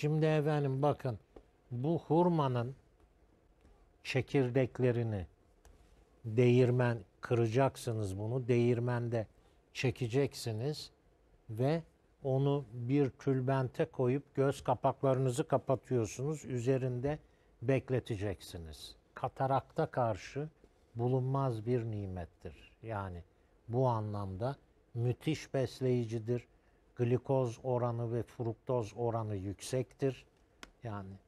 Şimdi efendim bakın bu hurmanın çekirdeklerini değirmen kıracaksınız bunu. Değirmende çekeceksiniz ve onu bir tülbente koyup göz kapaklarınızı kapatıyorsunuz. Üzerinde bekleteceksiniz. Katarakta karşı bulunmaz bir nimettir. Yani bu anlamda müthiş besleyicidir glikoz oranı ve fruktoz oranı yüksektir. Yani